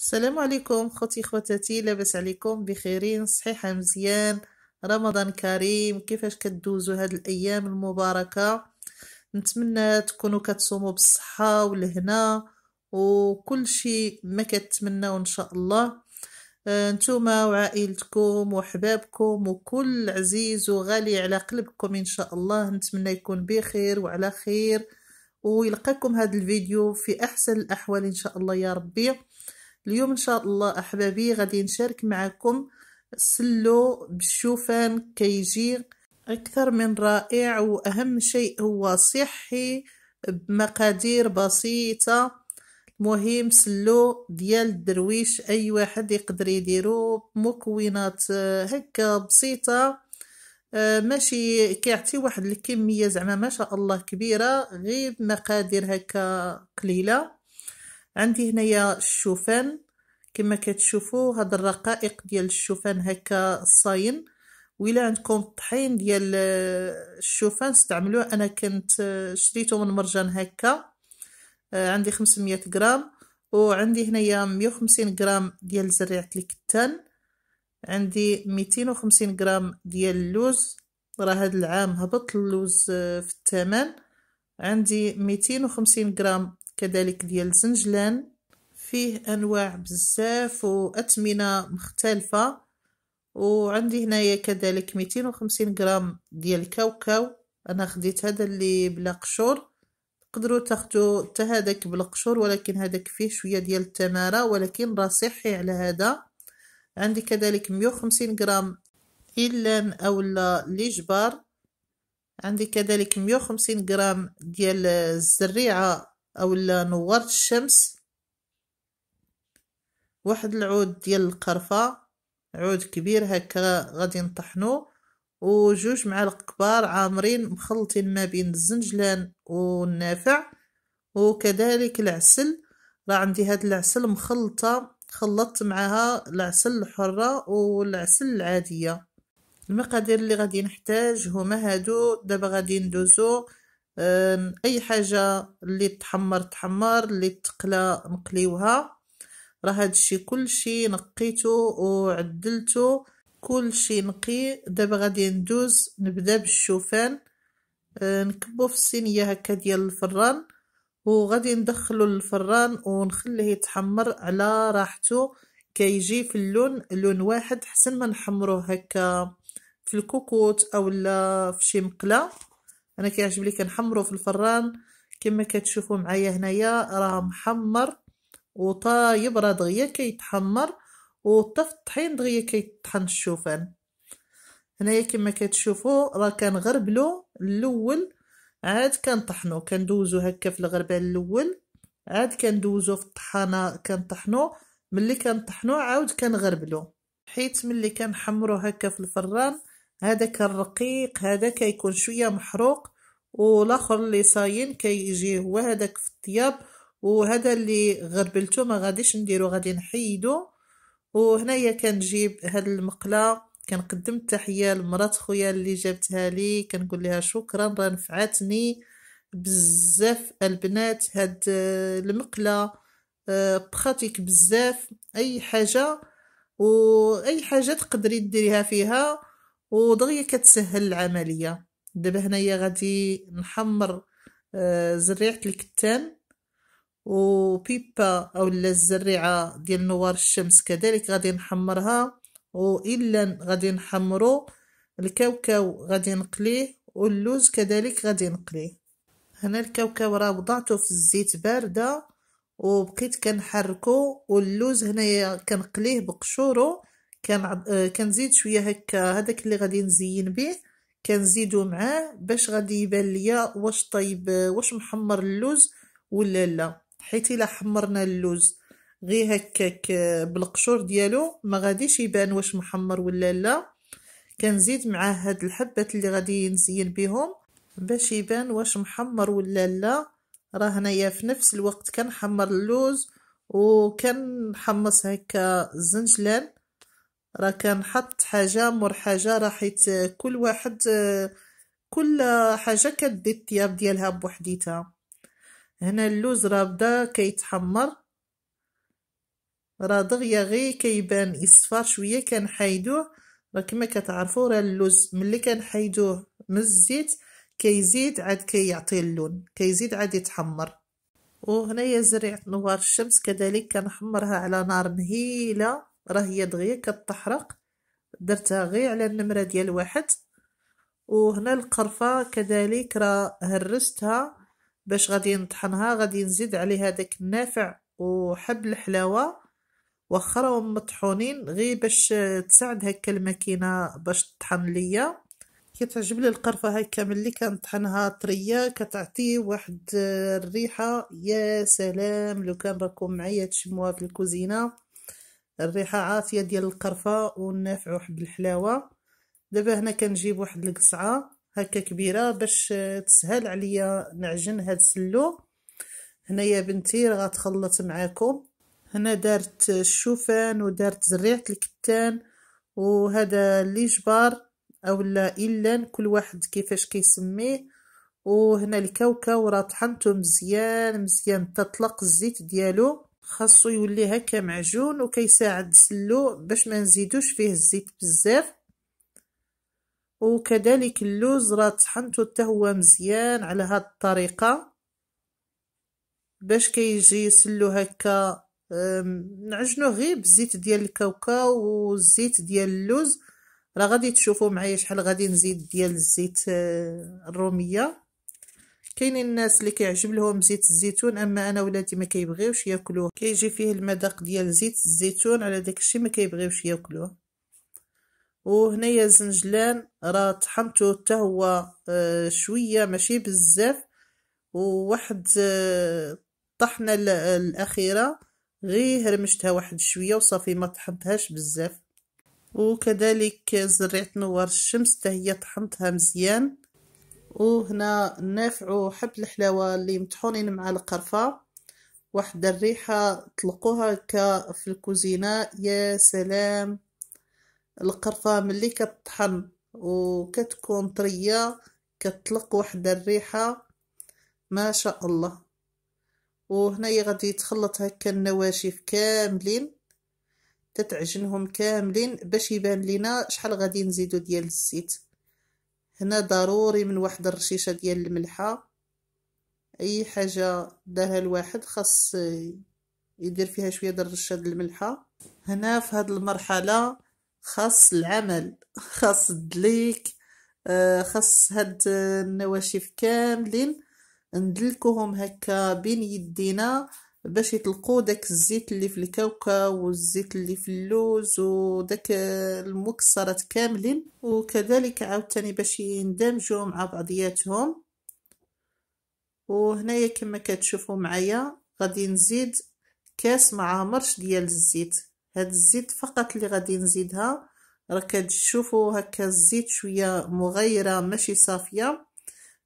السلام عليكم خوتي خواتاتي لاباس عليكم بخيرين صحيحه مزيان رمضان كريم كيفاش كدوزوا هاد الايام المباركه نتمنى تكونوا كتصوموا بالصحه والهنا وكل شيء ما كتمناو ان شاء الله آه، نتوما وعائلتكم وحبابكم وكل عزيز وغالي على قلبكم ان شاء الله نتمنى يكون بخير وعلى خير ويلقاكم هذا الفيديو في احسن الاحوال ان شاء الله يا ربي اليوم ان شاء الله احبابي غادي نشارك معكم سلو بالشوفان كيجي اكثر من رائع واهم شيء هو صحي بمقادير بسيطه المهم سلو ديال الدرويش اي واحد يقدر يديرو مكونات آه، هكا بسيطه آه، ماشي كيعطي واحد الكميه زعما ما شاء الله كبيره غير مقادير هكا قليله عندي هنايا الشوفان كما كتشوفوا هاد الرقائق ديال الشوفان هكا صاين وإلا عندكم طحين ديال الشوفان استعملوه انا كنت شريته من مرجان هكا آه، عندي 500 غرام وعندي هنايا 150 غرام ديال زريعه الكتان عندي 250 غرام ديال اللوز راه هاد العام هبط اللوز آه، في الثمن عندي 250 غرام كذلك ديال زنجلان فيه انواع بزاف واثمنه مختلفه وعندي هنايا كذلك 250 غرام ديال الكاوكاو انا خديت هذا اللي بلا قشور تقدروا تاخذوا حتى هذاك بالقشور ولكن هذاك فيه شويه ديال التماره ولكن راه صحي على هذا عندي كذلك 150 غرام إلان او الجبار عندي كذلك 150 غرام ديال الزريعه او لا نورت الشمس واحد العود ديال القرفه عود كبير هكا غادي نطحنو وجوج معالق كبار عامرين مخلطين ما بين الزنجلان والنافع وكذلك العسل راه عندي هاد العسل مخلطه خلطت معها العسل الحره والعسل العاديه المقادير اللي غادي نحتاج هما هادو دابا غادي ندوزو اي حاجه اللي تحمر تحمر اللي تقلى نقليوها راه هادشي كلشي نقيته وعدلته كلشي نقي دابا غادي ندوز نبدا بالشوفان أه، نكبو في الصينيه هكا ديال الفران وغادي ندخلو للفران ونخليه يتحمر على راحته كيجي في اللون لون واحد حسن ما نحمروه هكا في الكوكوت او لا في شي مقله انا كيعجب لي كنحمرو في الفران كما كتشوفوا معايا هنايا راه محمر وطايب راه دغيا كيتحمر وطف الطحين دغيا كيطحن الشوفان هنايا كما كتشوفوا راه كنغربلو الاول عاد كنطحنو كندوزو هكا في الغربال الاول عاد كندوزو في الطحانه كنطحنو ملي كنطحنو عاود كنغربلو حيت ملي كنحمرو هكا في الفران هذاك الرقيق هذا كيكون شويه محروق والاخر اللي صاين كيجي هو هذاك في الطياب وهذا اللي غربلته ما غاديش نديرو غادي نحيدو وهنايا كنجيب هاد المقله كنقدم التحيه لمرات خويا اللي جابتها لي كنقول لها شكرا راه نفعتني بزاف البنات هاد آه، المقله آه، براتيك بزاف اي حاجه واي حاجه تقدري ديريها فيها ودغيا كتسهل العمليه دابا هنايا غادي نحمر آه، زريعه الكتان وبيبا اولا الزريعه ديال نوار الشمس كذلك غادي نحمرها والا غادي نحمرو الكاوكاو غادي نقليه واللوز كذلك غادي نقليه هنا الكاوكاو راه وضعته في الزيت بارده وبقيت كنحركو واللوز هنايا كنقليه بقشورو كان آه، كنزيد شويه هكا هذاك اللي غادي نزين به كنزيدو معاه باش غادي يبان ليا واش طيب آه، واش محمر اللوز ولا لا حيت الا حمرنا اللوز غير هكاك آه، بالقشور ديالو ما غاديش يبان واش محمر ولا لا كنزيد معاه هاد الحبات اللي غادي نزين بهم باش يبان واش محمر ولا لا راه هنايا في نفس الوقت كنحمر اللوز وكنحمص هكا الزنجلان راه كنحط حاجه مور حاجه راه حيت كل واحد كل حاجه كدي الثياب ديالها بوحديتها هنا اللوز راه بدا كيتحمر راه دغيا غي كيبان اصفر شويه كنحيدوه راه كما كتعرفوا راه اللوز ملي كنحيدوه من الزيت كيزيد عاد كيعطي كي اللون كيزيد عاد يتحمر وهنايا زريعه نوار الشمس كذلك كنحمرها على نار مهيله راه هي دغيا كتحرق درتها غير على النمره ديال واحد وهنا القرفه كذلك راه هرستها باش غادي نطحنها غادي نزيد عليها داك النافع وحب الحلاوه واخا راهم مطحونين غير باش تساعد هكا الماكينه باش تطحن ليا كتعجبني القرفه هكا ملي كنطحنها طريه كتعطي واحد الريحه يا سلام لو كان راكم معايا تشموها في الكوزينه الريحه عاطيه ديال القرفه والنافع واحد الحلاوه دابا هنا كنجيب واحد القصعه هكا كبيره باش تسهل عليا نعجن هاد السلو هنايا بنتي راه تخلط معاكم هنا دارت الشوفان ودارت زريعه الكتان وهذا اللي جبار اولا الا كل واحد كيفاش كيسميه وهنا الكاوكاو راه طحنته مزيان مزيان تطلق الزيت ديالو خاصو يولي هكا معجون وكيساعد سلو باش ما نزيدوش فيه الزيت بزاف وكذلك اللوز راه طحنته حتى هو مزيان على هاد الطريقه باش كيجي كي سلو هكا نعجنوه غير بالزيت ديال الكاوكاو والزيت ديال اللوز راه غادي تشوفوا معايا شحال غادي نزيد ديال الزيت آه، الروميه كاينين الناس اللي كيعجب لهم زيت الزيتون اما انا ولادي ما كيبغيوش ياكلوه كيجي فيه المذاق ديال زيت الزيتون على داك الشيء ما كيبغيوش ياكلوه وهنايا الزنجلان راه طحنته حتى هو آه، شويه ماشي بزاف وواحد الطحنه آه، الاخيره غير هرمشتها واحد شويه وصافي ما طحنتهاش بزاف وكذلك زريعه نوار الشمس حتى هي طحنتها مزيان وهنا نافعوا حب الحلاوة اللي مطحونين مع القرفة واحد الريحة طلقوها هكا في الكوزينة يا سلام القرفة ملي كتطحن وكتكون طرية كتطلق واحد الريحة ما شاء الله وهنايا غادي يتخلط هكا النواشف كاملين تتعجنهم كاملين باش يبان لينا شحال غادي نزيدو ديال الزيت هنا ضروري من واحد الرشيشه ديال الملحه اي حاجه داها الواحد خاص يدير فيها شويه ديال الرشاد الملحه هنا في هاد المرحله خاص العمل خاص الدليك آه، خاص هاد النواشف كاملين ندلكوهم هكا بين يدينا باش يطلقوا داك الزيت اللي في الكاوكاو والزيت اللي في اللوز وداك المكسرات كاملين وكذلك عاوتاني باش يندمجوا مع بعضياتهم وهنايا كما كتشوفوا معايا غادي نزيد كاس مرش ديال الزيت هاد الزيت فقط اللي غادي نزيدها راه كتشوفوا هكا الزيت شويه مغيره ماشي صافيه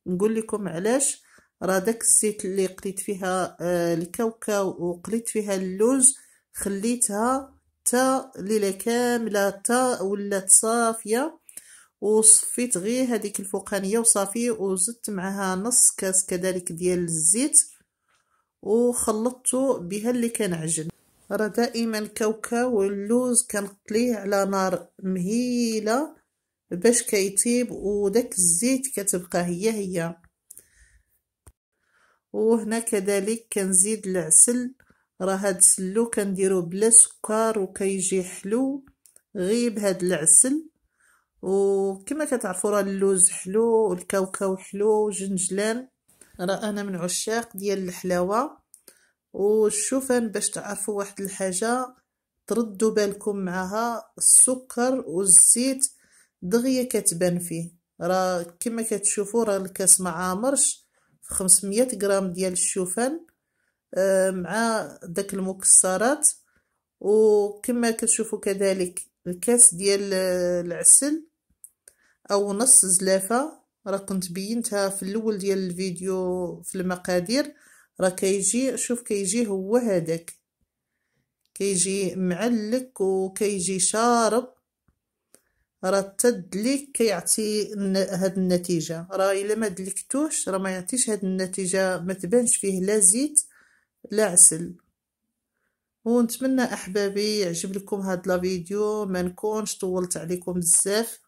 نقول لكم علاش راه داك الزيت اللي قليت فيها آه، الكاوكاو وقليت فيها اللوز خليتها تا ليله كامله تا ولات صافيه وصفيت غير هذيك الفوقانيه وصافي وزدت معها نص كاس كذلك ديال الزيت وخلطته بها اللي كان عجن راه دائما كاوكاو واللوز كنقليه على نار مهيله باش كيطيب وداك الزيت كتبقى هي هي وهنا كذلك كنزيد العسل راه هاد السلو كنديرو بلا سكر وكيجي حلو غير بهاد العسل وكما كتعرفوا راه اللوز حلو والكاوكاو حلو وجنجلان راه انا من عشاق ديال الحلاوه والشوفان باش تعرفوا واحد الحاجه تردوا بالكم معها السكر والزيت دغيا كتبان فيه راه كما كتشوفوا راه الكاس ما عامرش 500 غرام ديال الشوفان آه، مع داك المكسرات وكما كتشوفوا كذلك الكاس ديال آه، العسل او نص زلافه راه كنت بينتها في الاول ديال الفيديو في المقادير راه كيجي شوف كيجي هو هذاك كيجي معلك وكيجي شارب راه حتى الدليك كيعطي هاد النتيجه راه الا ما دلكتوش راه ما يعطيش هاد النتيجه ما تبانش فيه لا زيت لا عسل ونتمنى احبابي يعجب لكم هاد لا فيديو ما نكونش طولت عليكم بزاف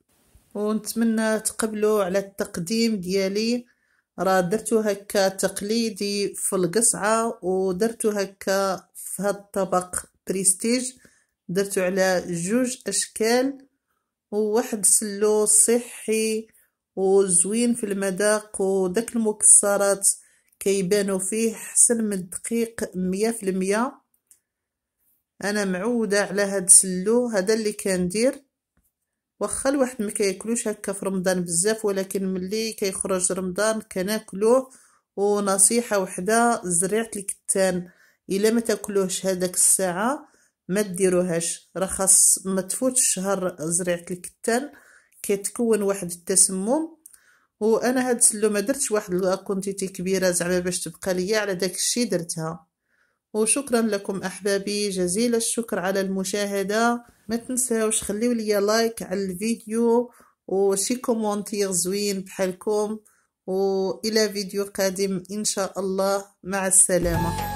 ونتمنى تقبلوا على التقديم ديالي راه درتو هكا تقليدي في القصعه ودرتو هكا في هاد الطبق بريستيج درتو على جوج اشكال وواحد سلو صحي وزوين في المذاق وداك المكسرات كيبانو فيه حسن من الدقيق مية في المية انا معودة على هاد سلو هذا اللي كندير واخا الواحد ما كياكلوش هكا في رمضان بزاف ولكن ملي كيخرج رمضان كناكلوه ونصيحه وحده زريعه الكتان الا ما تاكلوهش هذاك الساعه ما ديروهاش راه خاص ما تفوتش شهر زريعه الكتان كيتكون واحد التسمم وانا هاد السلو ما درتش واحد الكونتيتي كبيره زعما باش تبقى ليا على داك الشيء درتها وشكرا لكم احبابي جزيل الشكر على المشاهده ما تنساوش خليو ليا لايك على الفيديو وشي كومونتير زوين بحالكم والى فيديو قادم ان شاء الله مع السلامه